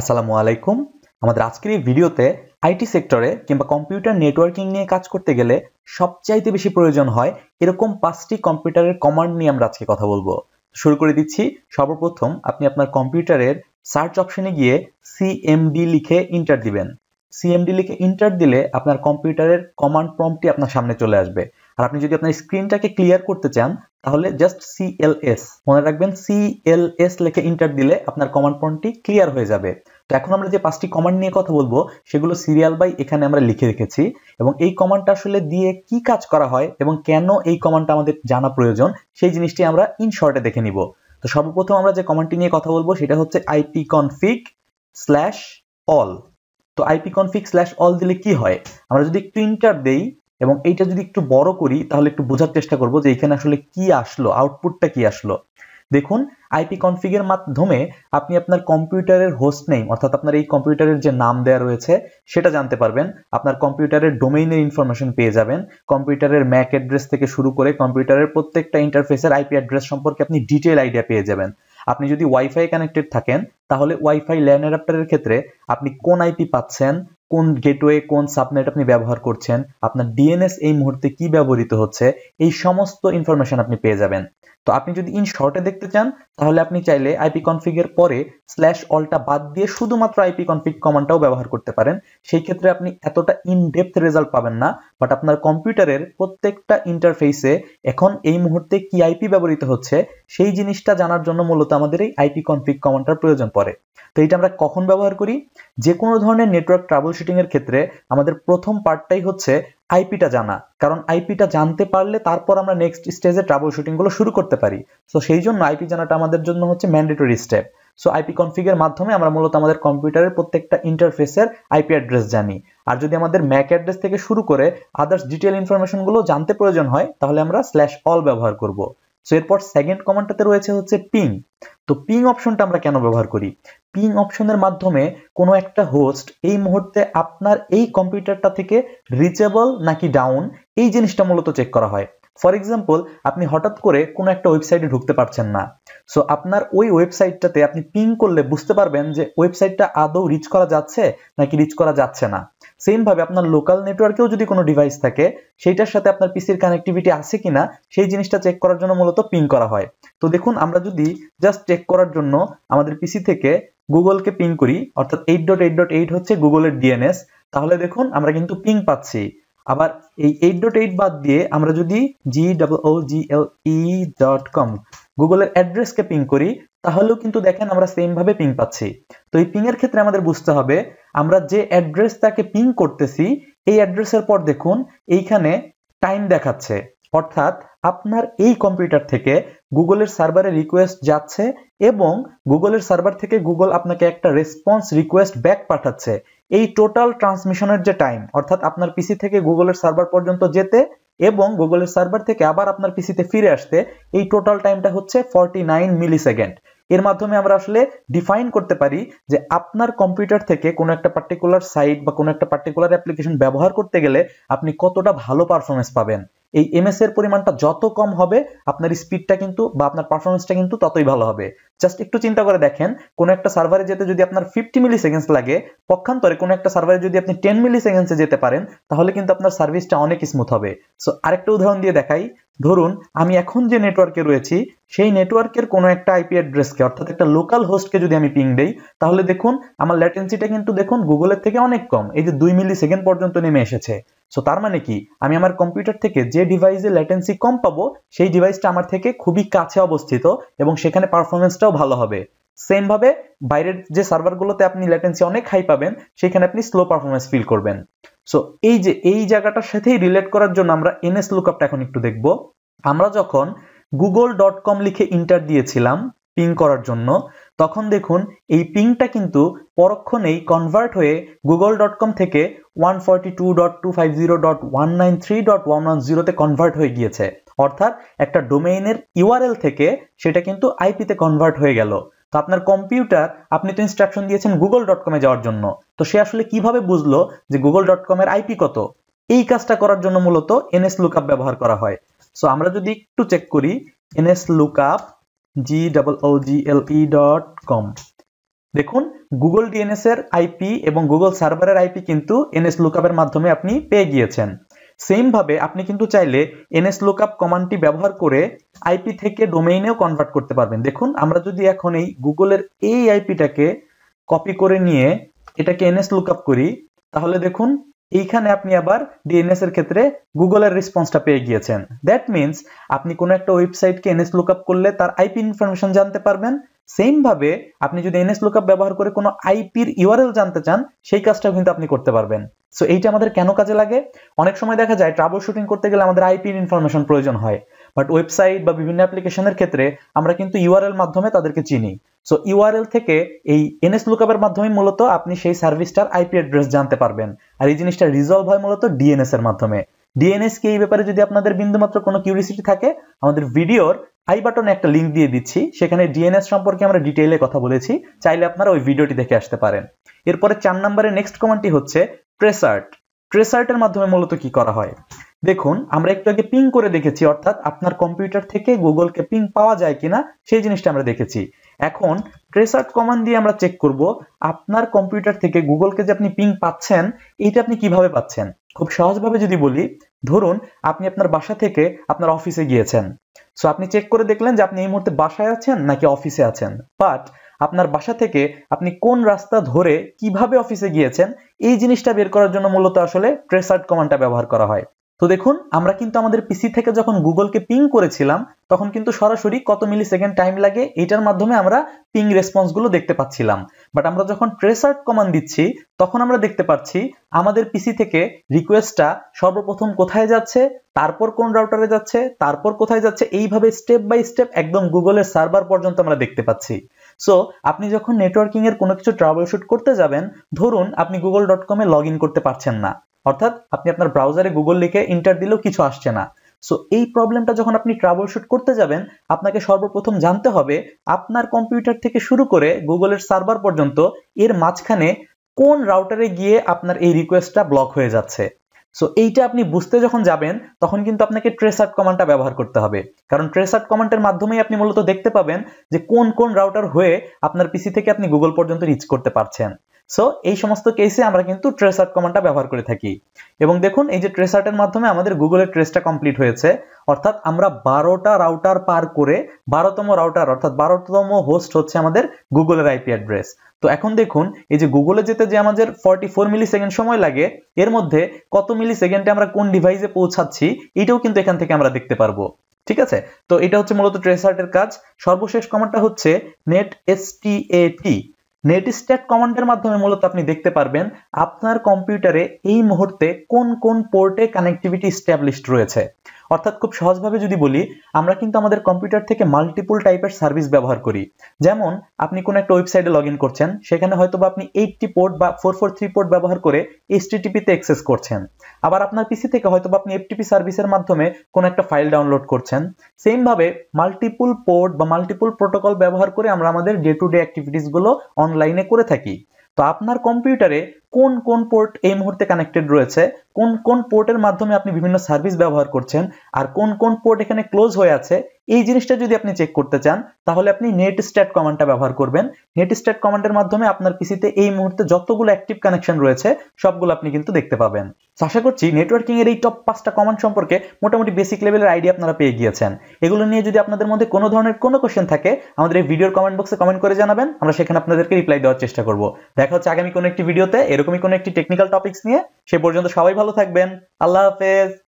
আসসালামু আলাইকুম আমাদের আজকের এই ভিডিওতে আইটি সেক্টরে কিংবা কম্পিউটার নেটওয়ার্কিং নিয়ে কাজ করতে গেলে সবচাইতে বেশি প্রয়োজন হয় এরকম পাঁচটি কম্পিউটারের কমান্ড নিয়ে আমরা আজকে কথা বলবো শুরু করে দিচ্ছি সর্বপ্রথম আপনি আপনার কম্পিউটারের সার্চ অপশনে গিয়ে সিএমডি লিখে ইন্টার দিবেন সিএমডি লিখে ইন্টার দিলে আপনার কম্পিউটারের কমান্ড প্রম্পটি আপনার সামনে চলে আসবে আর আপনি যদি আপনার স্ক্রিনটাকে ক্লিয়ার করতে চান তাহলে জাস্ট সিএলএস মনে রাখবেন সিএলএস লিখে ইন্টার দিলে আপনার কমান্ড পয়েন্টটি ক্লিয়ার হয়ে যাবে তো এখন আমরা যে পাঁচটি কমান্ড নিয়ে কথা বলবো সেগুলো সিরিয়াল বাই এখানে আমরা লিখে রেখেছি এবং এই কমান্ডটা আসলে দিয়ে কি কাজ করা হয় এবং কেন এই কমান্ডটা আমাদের জানা প্রয়োজন সেই জিনিসটি আমরা ইন শর্টে দেখে নিব তো সর্বপ্রথম আমরা যে কমান্ডটি নিয়ে কথা বলবো সেটা হচ্ছে আইপি কনফিক স্ল্যাশ অল তো আইপি কনফিক স্ল্যাশ অল দিলে কি হয় আমরা যদি প্রিন্টার দেই এবং এইটা যদি একটু বড় করি তাহলে একটু বোঝার চেষ্টা করব যে এখানে আসলে কি আসলো আউটপুটটা কি আসলো দেখুন আইপি কনফিগের মাধ্যমে আপনি আপনার কম্পিউটারের হোস্ট নেই অর্থাৎ আপনার এই কম্পিউটারের যে নাম দেওয়া রয়েছে সেটা জানতে পারবেন আপনার কম্পিউটারের ডোমেইনের ইনফরমেশন পেয়ে যাবেন কম্পিউটারের ম্যাক অ্যাড্রেস থেকে শুরু করে কম্পিউটারের প্রত্যেকটা ইন্টারফেসের আইপি অ্যাড্রেস সম্পর্কে আপনি ডিটেল আইডিয়া পেয়ে যাবেন আপনি যদি ওয়াইফাই কানেক্টেড থাকেন তাহলে ওয়াইফাই ল্যান্ড অ্যাডাপ্টারের ক্ষেত্রে আপনি কোন আইপি পাচ্ছেন কোন গেটওয়ে কোন সাবনেট আপনি ব্যবহার করছেন আপনার ডিএনএস এই মুহূর্তে কি ব্যবহৃত হচ্ছে এই সমস্ত ইনফরমেশন আপনি পেয়ে যাবেন তো আপনি যদি ইন শর্টে দেখতে চান তাহলে আপনি চাইলে আইপি কনফিগের পরে স্ল্যাশ অলটা বাদ দিয়ে শুধুমাত্র আইপি কনফিগ কমান্ডটাও ব্যবহার করতে পারেন সেই ক্ষেত্রে আপনি এতটা ইন ডেপথ রেজাল্ট পাবেন না বাট আপনার কম্পিউটারের প্রত্যেকটা ইন্টারফেসে এখন এই মুহূর্তে কি আইপি ব্যবহৃত হচ্ছে সেই জিনিসটা জানার জন্য মূলত আমাদের এই আইপি কনফিগ কমান্ডটার প্রয়োজন পড়ে তো এটা আমরা কখন ব্যবহার করি যে কোনো ধরনের নেটওয়ার্ক ট্রাবল শুটিংয়ের ক্ষেত্রে আমাদের প্রথম পার্টটাই হচ্ছে আইপিটা জানা কারণ আইপিটা জানতে পারলে তারপর আমরা নেক্সট স্টেজে ট্রাবল শুটিংগুলো শুরু করতে পারি তো সেই জন্য আইপি জানাটা আমাদের জন্য হচ্ছে ম্যান্ডেটরি স্টেপ সো আইপি কনফিগের মাধ্যমে আমরা মূলত আমাদের কম্পিউটারের প্রত্যেকটা ইন্টারফেসের আইপি অ্যাড্রেস জানি আর যদি আমাদের ম্যাক অ্যাড্রেস থেকে শুরু করে আদার্স ডিটেল ইনফরমেশনগুলো জানতে প্রয়োজন হয় তাহলে আমরা স্ল্যাশ অল ব্যবহার করব সো এরপর সেকেন্ড কমান্ডটাতে রয়েছে হচ্ছে পিং তো পিং অপশনটা আমরা কেন ব্যবহার করি পিং অপশনের মাধ্যমে কোনো একটা হোস্ট এই মুহূর্তে আপনার এই কম্পিউটারটা থেকে রিচেবল নাকি ডাউন এই জিনিসটা মূলত চেক করা হয় ফর এক্সাম্পল আপনি হঠাৎ করে কোনো একটা ওয়েবসাইটে ঢুকতে পারছেন না সো আপনার ওই ওয়েবসাইটটাতে আপনি পিং করলে বুঝতে পারবেন যে ওয়েবসাইটটা আদৌ রিচ করা যাচ্ছে নাকি রিচ করা যাচ্ছে না সেমভাবে আপনার লোকাল নেটওয়ার্কেও যদি কোনো ডিভাইস থাকে সেইটার সাথে আপনার পিসির কানেক্টিভিটি আছে কিনা সেই জিনিসটা চেক করার জন্য মূলত পিং করা হয় তো দেখুন আমরা যদি জাস্ট চেক করার জন্য আমাদের পিসি থেকে গুগলকে পিং করি অর্থাৎ eight dot eight dot eight হচ্ছে গুগলের ডিএনএস তাহলে দেখুন আমরা কিন্তু পিং পাচ্ছি আবার এই এইট ডট এইট বাদ দিয়ে আমরা যদি জি ডাবল জি এল ই ডট কম গুগলের অ্যাড্রেসকে পিং করি তাহলেও কিন্তু দেখেন আমরা সেমভাবে পিং পাচ্ছি তো এই পিং এর ক্ষেত্রে আমাদের বুঝতে হবে আমরা যে অ্যাড্রেসটাকে পিং করতেছি এই অ্যাড্রেসের পর দেখুন এইখানে টাইম দেখাচ্ছে অর্থাৎ আপনার এই কম্পিউটার থেকে গুগলের সার্ভারে রিকোয়েস্ট যাচ্ছে এবং গুগলের সার্ভার থেকে গুগল আপনাকে একটা রেসপন্স রিকোয়েস্ট ব্যাক পাঠাচ্ছে এই টোটাল ট্রান্সমিশনের যে টাইম অর্থাৎ আপনার পিসি থেকে গুগলের সার্ভার পর্যন্ত যেতে এবং গুগলের সার্ভার থেকে আবার আপনার পিসিতে ফিরে আসতে এই টোটাল টাইমটা হচ্ছে ফর্টি নাইন মিলি সেকেন্ড এর মাধ্যমে আমরা আসলে ডিফাইন করতে পারি যে আপনার কম্পিউটার থেকে কোনো একটা পার্টিকুলার সাইট বা কোনো একটা পার্টিকুলার অ্যাপ্লিকেশন ব্যবহার করতে গেলে আপনি কতটা ভালো পারফরমেন্স পাবেন এই এমএস এর পরিমাণটা যত কম হবে আপনার স্পিডটা কিন্তু বা আপনার পারফরমেন্সটা কিন্তু ততই ভালো হবে জাস্ট একটু চিন্তা করে দেখেন কোন একটা সার্ভারে যেতে যদি আপনার ফিফটি মিলি সেকেন্ডস লাগে পক্ষান্তরে কোন একটা সার্ভারে যদি আপনি টেন মিলি সেকেন্ডসে যেতে পারেন তাহলে কিন্তু আপনার সার্ভিসটা অনেক স্মুথ হবে সো আরেকটা উদাহরণ দিয়ে দেখাই ধরুন আমি এখন যে নেটওয়ার্কে রয়েছি সেই নেটওয়ার্কের কোনো একটা আইপি অ্যাড্রেসকে অর্থাৎ একটা লোকাল হোস্টকে যদি আমি পিং দেই তাহলে দেখুন আমার ল্যাটেন্সিটা কিন্তু দেখুন গুগলের থেকে অনেক কম এই যে দুই মিলি সেকেন্ড পর্যন্ত নেমে এসেছে সো তার মানে কি আমি আমার কম্পিউটার থেকে যে ডিভাইসে ল্যাটেন্সি কম পাবো সেই ডিভাইসটা আমার থেকে খুবই কাছে অবস্থিত এবং সেখানে পারফরমেন্সটাও ভালো হবে সেম ভাবে বাইরের যে সার্ভারগুলোতে আপনি ল্যাটেন্সি অনেক হাই পাবেন সেখানে আপনি স্লো পারফরমেন্স ফিল করবেন সো এই যে এই জায়গাটার সাথেই রিলেট করার জন্য আমরা এনএস লুকআপটা এখন একটু দেখব আমরা যখন গুগল ডট কম লিখে ইন্টার দিয়েছিলাম পিং করার জন্য তখন দেখুন এই পিংটা কিন্তু পরক্ষণেই কনভার্ট হয়ে গুগল ডট কম থেকে one forty two dot two five zero dot one nine three dot one one জিরোতে কনভার্ট হয়ে গিয়েছে অর্থাৎ একটা ডোমেইনের ইউআরএল থেকে সেটা কিন্তু আইপিতে কনভার্ট হয়ে গেল তো আপনার কম্পিউটার আপনি তো ইনস্ট্রাকশন দিয়েছেন গুগল ডট কমে যাওয়ার জন্য তো সে আসলে কিভাবে বুঝলো যে গুগল ডট কমের আইপি কত এই কাজটা করার জন্য মূলত এনএস লুকআপ ব্যবহার করা হয় সো আমরা যদি একটু চেক করি NS lookup G double O G L E dot com দেখুন গুগল ডিএনএস এর আইপি এবং গুগল সার্ভারের আইপি কিন্তু এনএস লুকআপের মাধ্যমে আপনি পেয়ে গিয়েছেন সেম ভাবে আপনি কিন্তু চাইলে এনএস লুকআপ কমান্ডটি ব্যবহার করে আইপি থেকে ডোমেইনেও কনভার্ট করতে পারবেন দেখুন আমরা যদি এখন এই গুগলের এই আইপিটাকে কপি করে নিয়ে এটাকে এনএস লুকআপ করি তাহলে দেখুন এইখানে আপনি আবার ডিএনএস এর ক্ষেত্রে গুগলের রেসপন্সটা পেয়ে গিয়েছেন দ্যাট মিনস আপনি কোনো একটা ওয়েবসাইটকে এনএস আপ করলে তার আইপি ইনফরমেশন জানতে পারবেন সেম ভাবে আপনি যদি এনএস আপ ব্যবহার করে কোনো আইপির ইউআরএল জানতে চান সেই কাজটা কিন্তু আপনি করতে পারবেন সো এইটা আমাদের কেন কাজে লাগে অনেক সময় দেখা যায় ট্রাবল শুটিং করতে গেলে আমাদের আইপির ইনফরমেশন প্রয়োজন হয় বাট ওয়েবসাইট বা বিভিন্ন অ্যাপ্লিকেশনের ক্ষেত্রে আমরা কিন্তু ইউআরএল মাধ্যমে তাদেরকে চিনি সো ইউআরএল থেকে এই এনএস লুকআপের মাধ্যমে মূলত আপনি সেই সার্ভিসটার আইপি অ্যাড্রেস জানতে পারবেন আর এই জিনিসটা রিজলভ হয় মূলত ডিএনএস এর মাধ্যমে ডিএনএস কে এই ব্যাপারে যদি আপনাদের বিন্দুমাত্র কোনো কিউরিসিটি থাকে আমাদের ভিডিওর আই বাটনে একটা লিঙ্ক দিয়ে দিচ্ছি সেখানে ডিএনএস সম্পর্কে আমরা ডিটেইলে কথা বলেছি চাইলে আপনারা ওই ভিডিওটি দেখে আসতে পারেন এরপরে চার নম্বরে নেক্সট কমান্ডটি হচ্ছে ট্রেসার্ট ট্রেসার্টের মাধ্যমে মূলত কি করা হয় দেখুন আমরা একটু আগে পিং করে দেখেছি অর্থাৎ আপনার কম্পিউটার থেকে গুগলকে পিং পাওয়া যায় কিনা সেই জিনিসটা আমরা দেখেছি এখন ট্রেসার্ট কমান্ড দিয়ে আমরা চেক করব আপনার কম্পিউটার থেকে গুগলকে যে আপনি পিং পাচ্ছেন এটা আপনি কিভাবে পাচ্ছেন খুব সহজভাবে যদি বলি ধরুন আপনি আপনার বাসা থেকে আপনার অফিসে গিয়েছেন সো আপনি চেক করে দেখলেন যে আপনি এই মুহূর্তে বাসায় আছেন নাকি অফিসে আছেন বাট আপনার বাসা থেকে আপনি কোন রাস্তা ধরে কিভাবে অফিসে গিয়েছেন এই জিনিসটা বের করার জন্য মূলত আসলে ট্রেসার্ট কমান্ডটা ব্যবহার করা হয় তো দেখুন আমরা কিন্তু আমাদের পিসি থেকে যখন গুগলকে পিং করেছিলাম তখন কিন্তু সরাসরি কত মিলি সেকেন্ড টাইম লাগে এটার মাধ্যমে আমরা পিং রেসপন্সগুলো দেখতে পাচ্ছিলাম বাট আমরা যখন ট্রেসার্ট কমান্ড দিচ্ছি তখন আমরা দেখতে পাচ্ছি আমাদের পিসি থেকে রিকোয়েস্টটা সর্বপ্রথম কোথায় যাচ্ছে তারপর কোন রাউটারে যাচ্ছে তারপর কোথায় যাচ্ছে এইভাবে স্টেপ বাই স্টেপ একদম গুগলের সার্ভার পর্যন্ত আমরা দেখতে পাচ্ছি সো আপনি যখন এর কোনো কিছু ট্রাবল শ্যুট করতে যাবেন ধরুন আপনি গুগল ডট কমে লগ ইন করতে পারছেন না অর্থাৎ আপনি আপনার ব্রাউজারে গুগল লিখে ইন্টার দিলেও কিছু আসছে না সো এই প্রবলেমটা যখন আপনি ট্রাবল শ্যুট করতে যাবেন আপনাকে সর্বপ্রথম জানতে হবে আপনার কম্পিউটার থেকে শুরু করে গুগলের সার্ভার পর্যন্ত এর মাঝখানে কোন রাউটারে গিয়ে আপনার এই রিকোয়েস্টটা ব্লক হয়ে যাচ্ছে সো এইটা আপনি বুঝতে যখন যাবেন তখন কিন্তু আপনাকে ট্রেস আউট কমান্ডটা ব্যবহার করতে হবে কারণ ট্রেস আউট কমান্ডের মাধ্যমেই আপনি মূলত দেখতে পাবেন যে কোন কোন রাউটার হয়ে আপনার পিসি থেকে আপনি গুগল পর্যন্ত রিচ করতে পারছেন সো এই সমস্ত কেসে আমরা কিন্তু ট্রেস আর্ট কমান্ডটা ব্যবহার করে থাকি এবং দেখুন এই যে ট্রেস আর্টের মাধ্যমে আমাদের গুগলের ট্রেসটা কমপ্লিট হয়েছে অর্থাৎ আমরা বারোটা রাউটার পার করে বারোতম রাউটার অর্থাৎ বারোতম হোস্ট হচ্ছে আমাদের গুগলের আইপি অ্যাড্রেস তো এখন দেখুন এই যে গুগলে যেতে যে আমাদের ফর্টি ফোর মিলি সেকেন্ড সময় লাগে এর মধ্যে কত মিলি সেকেন্ডে আমরা কোন ডিভাইসে পৌঁছাচ্ছি এটাও কিন্তু এখান থেকে আমরা দেখতে পারবো ঠিক আছে তো এটা হচ্ছে মূলত ট্রেস আর্টের কাজ সর্বশেষ কমান্ডটা হচ্ছে নেট এস টি নেটস্ট্যাট কমান্ডের মাধ্যমে মূলত আপনি দেখতে পারবেন আপনার কম্পিউটারে এই মুহূর্তে কোন কোন পোর্টে কানেকটিভিটি স্ট্যাবলিশড রয়েছে অর্থাৎ খুব সহজভাবে যদি বলি আমরা কিন্তু আমাদের কম্পিউটার থেকে মাল্টিপল টাইপের সার্ভিস ব্যবহার করি যেমন আপনি কোনো একটা ওয়েবসাইটে লগ ইন করছেন সেখানে হয়তো বা আপনি এইটটি পোর্ট বা ফোর ফোর থ্রি পোর্ট ব্যবহার করে এসটিটিপিতে অ্যাক্সেস করছেন আবার আপনার পিসি থেকে হয়তো বা আপনি এফটিপি সার্ভিসের মাধ্যমে কোনো একটা ফাইল ডাউনলোড করছেন সেমভাবে মাল্টিপল পোর্ট বা মাল্টিপল প্রোটোকল ব্যবহার করে আমরা আমাদের ডে টু ডে অ্যাক্টিভিটিসগুলো অন অনলাইনে করে থাকি তো আপনার কম্পিউটারে কোন কোন পোর্ট এই মুহূর্তে কানেক্টেড রয়েছে কোন কোন পোর্টের মাধ্যমে আপনি বিভিন্ন সার্ভিস ব্যবহার করছেন আর কোন কোন পোর্ট এখানে ক্লোজ হয়ে আছে এই জিনিসটা যদি আপনি চেক করতে চান তাহলে আপনি নেট স্ট্যাট কমান্ডটা ব্যবহার করবেন নেট স্ট্যাট কমান্ডের মাধ্যমে আপনার পিসিতে এই মুহূর্তে যতগুলো অ্যাক্টিভ কানেকশন রয়েছে সবগুলো আপনি কিন্তু দেখতে পাবেন আশা করছি নেটওয়ার্কিং এর এই টপ পাঁচটা কমান্ড সম্পর্কে মোটামুটি বেসিক লেভেলের আইডিয়া আপনারা পেয়ে গিয়েছেন এগুলো নিয়ে যদি আপনাদের মধ্যে কোনো ধরনের কোনো কোশ্চেন থাকে আমাদের এই ভিডিওর কমেন্ট বক্সে কমেন্ট করে জানাবেন আমরা সেখানে আপনাদেরকে রিপ্লাই দেওয়ার চেষ্টা করব দেখা হচ্ছে আগামী কোনো একটি ভিডিওতে এরকমই কোনো একটি টেকনিক্যাল টপিক্স নিয়ে সে পর্যন্ত সবাই ভালো থাকবেন আল্লাহ হাফেজ